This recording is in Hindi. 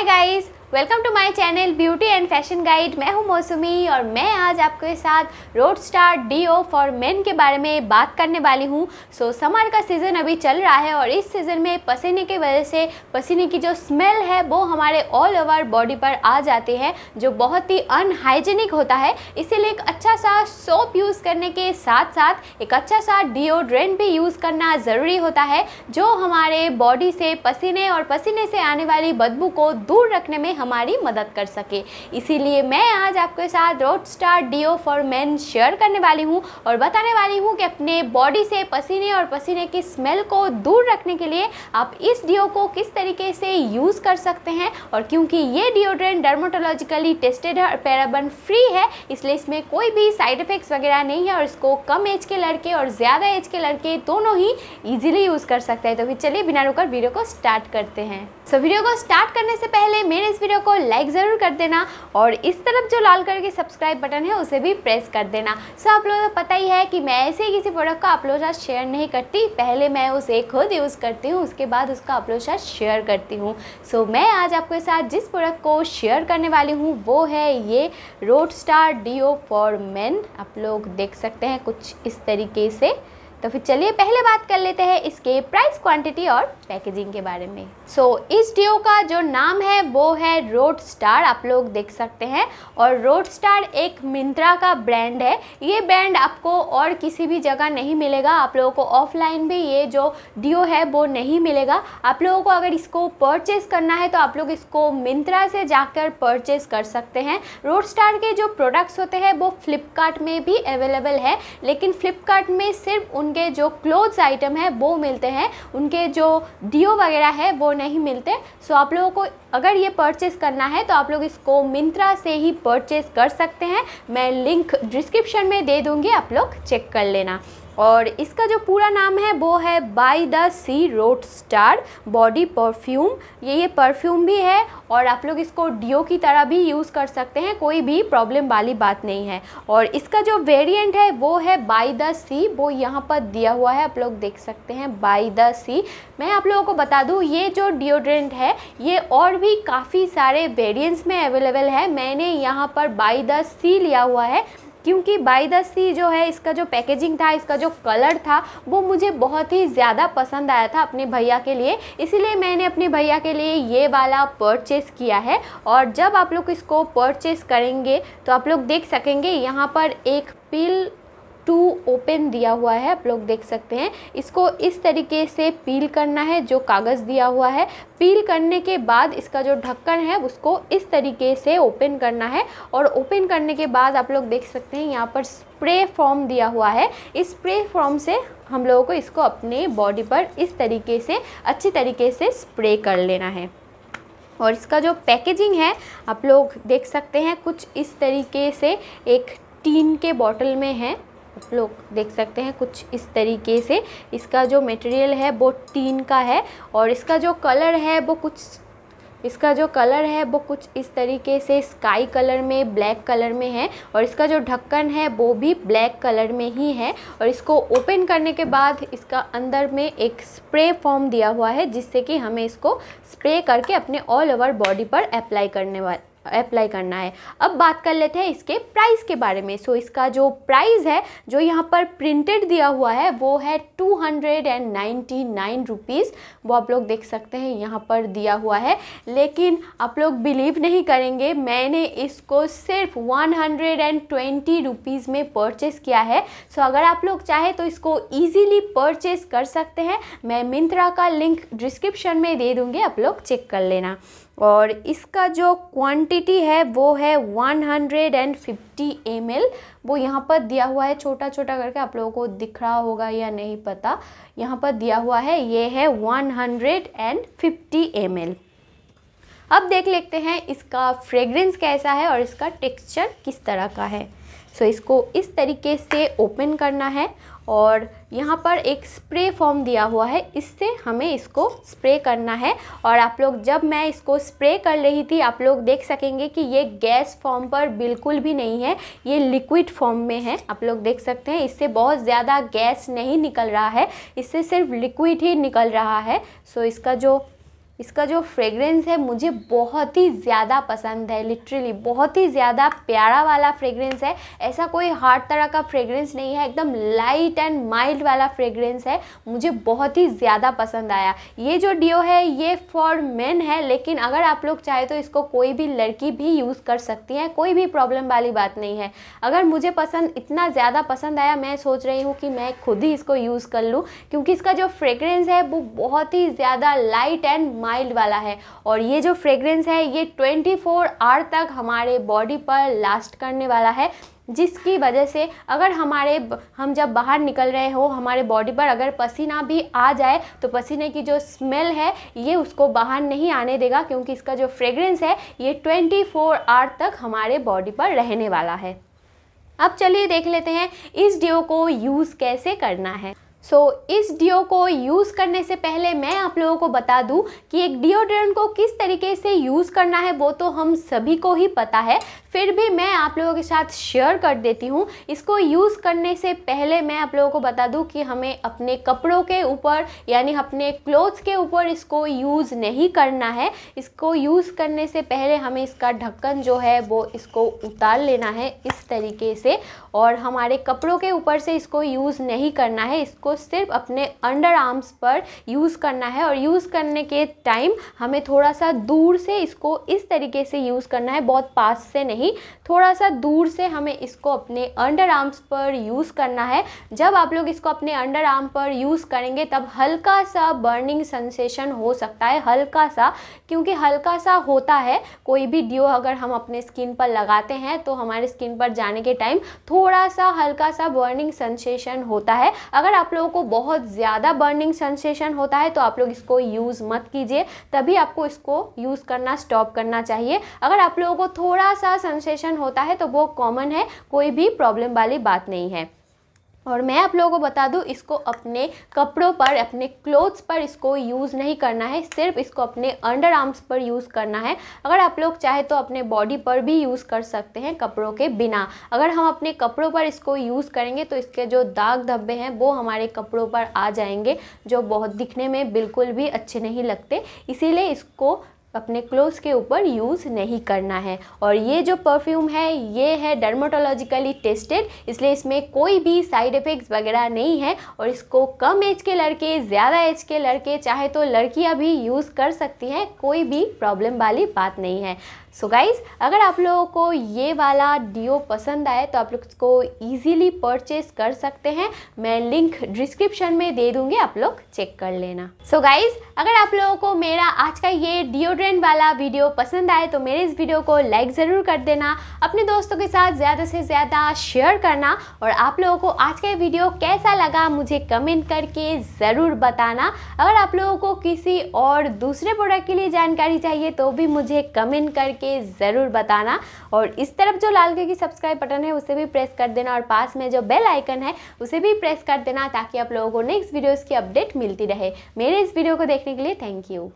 Bye guys. Welcome to my channel beauty and fashion guide मैं हूँ मौसमी और मैं आज आपके साथ Road Star deo for men के बारे में बात करने वाली हूँ सो so, समर का सीज़न अभी चल रहा है और इस सीज़न में पसीने की वजह से पसीने की जो स्मेल है वो हमारे ऑल ओवर बॉडी पर आ जाती है जो बहुत ही अनहाइजेनिक होता है इसीलिए एक अच्छा सा सोप यूज़ करने के साथ साथ एक अच्छा सा डिओड्रेंट भी यूज़ करना ज़रूरी होता है जो हमारे बॉडी से पसीने और पसीने से आने वाली बदबू को दूर रखने में हमारी मदद कर सके इसीलिए मैं आज आपके साथ Road Star deo for man share करने वाली हूँ और बताने वाली हूँ कि अपने बॉडी से पसीने और पसीने की स्मेल को दूर रखने के लिए आप इस डीओ को किस तरीके से यूज़ कर सकते हैं और क्योंकि ये डिओड्रेंट डर्मोटोलॉजिकली टेस्टेड है और पैराबन फ्री है इसलिए इसमें कोई भी साइड इफ़ेक्ट्स वगैरह नहीं है और इसको कम एज के लड़के और ज़्यादा एज के लड़के दोनों ही ईजिली यूज़ कर सकते हैं तो फिर चलिए बिना रुकर वीडियो को स्टार्ट करते हैं सो so, वीडियो को स्टार्ट करने से पहले मेरे इस वीडियो को लाइक ज़रूर कर देना और इस तरफ जो लाल कलर की सब्सक्राइब बटन है उसे भी प्रेस कर देना सो आप लोगों को तो पता ही है कि मैं ऐसे ही किसी प्रोडक्ट का अपलोड साथ शेयर नहीं करती पहले मैं उसे खुद यूज़ करती हूँ उसके बाद उसका अपलोड साथ शेयर करती हूँ सो मैं आज आपके साथ जिस प्रोडक्ट को शेयर करने वाली हूँ वो है ये Road Star deo for men आप लोग देख सकते हैं कुछ इस तरीके से तो फिर चलिए पहले बात कर लेते हैं इसके प्राइस क्वांटिटी और पैकेजिंग के बारे में सो so, इस डिओ का जो नाम है वो है रोड स्टार आप लोग देख सकते हैं और रोड स्टार एक मिंत्रा का ब्रांड है ये ब्रांड आपको और किसी भी जगह नहीं मिलेगा आप लोगों को ऑफलाइन भी ये जो डिओ है वो नहीं मिलेगा आप लोगों को अगर इसको परचेज़ करना है तो आप लोग इसको मिंत्रा से जाकर परचेज़ कर सकते हैं रोड स्टार के जो प्रोडक्ट्स होते हैं वो फ्लिपकार्ट में भी अवेलेबल है लेकिन फ्लिपकार्ट में सिर्फ उन उनके जो क्लोथ्स आइटम है वो मिलते हैं उनके जो डिओ वगैरह है वो नहीं मिलते सो आप लोगों को अगर ये परचेस करना है तो आप लोग इसको मिंत्रा से ही परचेस कर सकते हैं मैं लिंक डिस्क्रिप्शन में दे दूँगी आप लोग चेक कर लेना और इसका जो पूरा नाम है वो है by the sea Road Star body perfume ये ये परफ्यूम भी है और आप लोग इसको डिओ की तरह भी यूज़ कर सकते हैं कोई भी प्रॉब्लम वाली बात नहीं है और इसका जो वेरिएंट है वो है बाई द सी वो यहाँ पर दिया हुआ है आप लोग देख सकते हैं बाई द सी मैं आप लोगों को बता दूँ ये जो डिओड्रेंट है ये और भी काफ़ी सारे वेरियंट्स में अवेलेबल है मैंने यहाँ पर बाई द सी लिया हुआ है क्योंकि बाई द सी जो है इसका जो पैकेजिंग था इसका जो कलर था वो मुझे बहुत ही ज़्यादा पसंद आया था अपने भैया के लिए इसीलिए मैंने अपने भैया के लिए ये वाला परचेस किया है और जब आप लोग इसको परचेस करेंगे तो आप लोग देख सकेंगे यहाँ पर एक पिल टू ओपन दिया हुआ है आप लोग देख सकते हैं इसको इस तरीके से पील करना है जो कागज़ दिया हुआ है पील करने के बाद इसका जो ढक्कन है उसको इस तरीके से ओपन करना है और ओपन करने के बाद आप लोग देख सकते हैं यहाँ पर स्प्रे फॉर्म दिया हुआ है इस स्प्रे फॉर्म से हम लोगों को इसको अपने बॉडी पर इस तरीके से अच्छी तरीके से स्प्रे कर लेना है और इसका जो पैकेजिंग है आप लोग देख सकते हैं कुछ इस तरीके से एक टीन के बॉटल में है आप लोग देख सकते हैं कुछ इस तरीके से इसका जो मटेरियल है वो टीन का है और इसका जो कलर है वो कुछ इसका जो कलर है वो कुछ इस तरीके से स्काई कलर में ब्लैक कलर में है और इसका जो ढक्कन है वो भी ब्लैक कलर में ही है और इसको ओपन करने के बाद इसका अंदर में एक स्प्रे फॉर्म दिया हुआ है जिससे कि हमें इसको स्प्रे करके अपने ऑल ओवर बॉडी पर अप्लाई करने वाले अप्लाई करना है अब बात कर लेते हैं इसके प्राइस के बारे में सो so, इसका जो प्राइस है जो यहाँ पर प्रिंटेड दिया हुआ है वो है two hundred and ninety nine rupees वो आप लोग देख सकते हैं यहाँ पर दिया हुआ है लेकिन आप लोग बिलीव नहीं करेंगे मैंने इसको सिर्फ one hundred and twenty rupees में परचेस किया है सो so, अगर आप लोग चाहें तो इसको ईजीली परचेस कर सकते हैं मैं मिंत्रा का लिंक डिस्क्रिप्शन में दे दूँगी आप लोग चेक कर लेना और इसका जो क्वान्ट क्वांटिटी है वो है 150 हंड्रेड वो यहाँ पर दिया हुआ है छोटा छोटा करके आप लोगों को दिख रहा होगा या नहीं पता यहाँ पर दिया हुआ है ये है 150 हंड्रेड अब देख लेते हैं इसका फ्रेग्रेंस कैसा है और इसका टेक्सचर किस तरह का है सो so, इसको इस तरीके से ओपन करना है और यहाँ पर एक स्प्रे फॉर्म दिया हुआ है इससे हमें इसको स्प्रे करना है और आप लोग जब मैं इसको स्प्रे कर रही थी आप लोग देख सकेंगे कि ये गैस फॉर्म पर बिल्कुल भी नहीं है ये लिक्विड फॉर्म में है आप लोग देख सकते हैं इससे बहुत ज़्यादा गैस नहीं निकल रहा है इससे सिर्फ लिक्विड ही निकल रहा है सो इसका जो इसका जो फ्रेगरेंस है मुझे बहुत ही ज़्यादा पसंद है लिटरली बहुत ही ज़्यादा प्यारा वाला फ्रेगरेंस है ऐसा कोई हार्ड तरह का फ्रेगरेंस नहीं है एकदम लाइट एंड माइल्ड वाला फ्रेगरेंस है मुझे बहुत ही ज़्यादा पसंद आया ये जो डियो है ये फॉर मेन है लेकिन अगर आप लोग चाहे तो इसको कोई भी लड़की भी यूज़ कर सकती हैं कोई भी प्रॉब्लम वाली बात नहीं है अगर मुझे पसंद इतना ज़्यादा पसंद आया मैं सोच रही हूँ कि मैं खुद ही इसको यूज़ कर लूँ क्योंकि इसका जो फ्रेगरेंस है वो बहुत ही ज़्यादा लाइट एंड माइल्ड वाला है और ये जो फ्रेग्रेंस है ये 24 फोर आवर तक हमारे बॉडी पर लास्ट करने वाला है जिसकी वजह से अगर हमारे हम जब बाहर निकल रहे हो हमारे बॉडी पर अगर पसीना भी आ जाए तो पसीने की जो स्मेल है ये उसको बाहर नहीं आने देगा क्योंकि इसका जो फ्रेग्रेंस है ये 24 फोर आवर तक हमारे बॉडी पर रहने वाला है अब चलिए देख लेते हैं इस डिओ को यूज़ कैसे करना है सो so, इस डिओ को यूज़ करने से पहले मैं आप लोगों को बता दूं कि एक डिओड्रेंट को किस तरीके से यूज़ करना है वो तो हम सभी को ही पता है फिर भी मैं आप लोगों के साथ शेयर कर देती हूँ इसको यूज़ करने से पहले मैं आप लोगों को बता दूँ कि हमें अपने कपड़ों के ऊपर यानी अपने क्लोथ्स के ऊपर इसको यूज़ नहीं करना है इसको यूज़ करने से पहले हमें इसका ढक्कन जो है वो इसको उतार लेना है इस तरीके से और हमारे कपड़ों के ऊपर से इसको यूज़ नहीं करना है इसको सिर्फ अपने अंडर आर्म्स पर यूज़ करना है और यूज़ करने के टाइम हमें थोड़ा सा दूर से इसको इस तरीके से यूज़ करना है बहुत पास से नहीं नहीं थोड़ा सा दूर से हमें इसको अपने अंडर आर्म्स पर यूज़ करना है जब आप लोग इसको अपने अंडर आर्म पर यूज़ करेंगे तब हल्का सा बर्निंग सेंसेशन हो सकता है हल्का सा क्योंकि हल्का सा होता है कोई भी डिओ अगर हम अपने स्किन पर लगाते हैं तो हमारे स्किन पर जाने के टाइम थोड़ा सा हल्का सा बर्निंग सेंसेशन होता है अगर आप लोगों को बहुत ज़्यादा बर्निंग सेंसेशन होता है तो आप लोग इसको यूज़ मत कीजिए तभी आपको इसको यूज़ करना स्टॉप करना चाहिए अगर आप लोगों को थोड़ा सा सेंसेशन होता है तो वो कॉमन है कोई भी प्रॉब्लम वाली बात नहीं है और मैं आप लोगों को बता दूं इसको अपने कपड़ों पर अपने क्लोथ्स पर इसको यूज़ नहीं करना है सिर्फ इसको अपने अंडर आर्म्स पर यूज़ करना है अगर आप लोग चाहे तो अपने बॉडी पर भी यूज़ कर सकते हैं कपड़ों के बिना अगर हम अपने कपड़ों पर इसको यूज़ करेंगे तो इसके जो दाग धब्बे हैं वो हमारे कपड़ों पर आ जाएंगे जो बहुत दिखने में बिल्कुल भी अच्छे नहीं लगते इसीलिए इसको अपने क्लोथ्स के ऊपर यूज़ नहीं करना है और ये जो परफ्यूम है ये है डर्माटोलॉजिकली टेस्टेड इसलिए इसमें कोई भी साइड इफ़ेक्ट्स वगैरह नहीं है और इसको कम एज के लड़के ज़्यादा एज के लड़के चाहे तो लड़कियां भी यूज़ कर सकती हैं कोई भी प्रॉब्लम वाली बात नहीं है सो so गाइज़ अगर आप लोगों को ये वाला डीओ पसंद आए तो आप लोग इसको ईजिली परचेज कर सकते हैं मैं लिंक डिस्क्रिप्शन में दे दूँगी आप लोग चेक कर लेना सो so गाइज़ अगर आप लोगों को मेरा आज का ये डिओड्रेंट वाला वीडियो पसंद आए तो मेरे इस वीडियो को लाइक ज़रूर कर देना अपने दोस्तों के साथ ज़्यादा से ज़्यादा शेयर करना और आप लोगों को आज का ये वीडियो कैसा लगा मुझे कमेंट करके ज़रूर बताना अगर आप लोगों को किसी और दूसरे प्रोडक्ट के लिए जानकारी चाहिए तो भी मुझे कमेंट करके करके ज़रूर बताना और इस तरफ जो लाल कलर की सब्सक्राइब बटन है उसे भी प्रेस कर देना और पास में जो बेल आइकन है उसे भी प्रेस कर देना ताकि आप लोगों को नेक्स्ट वीडियोज़ की अपडेट मिलती रहे मेरे इस वीडियो को देखने के लिए थैंक यू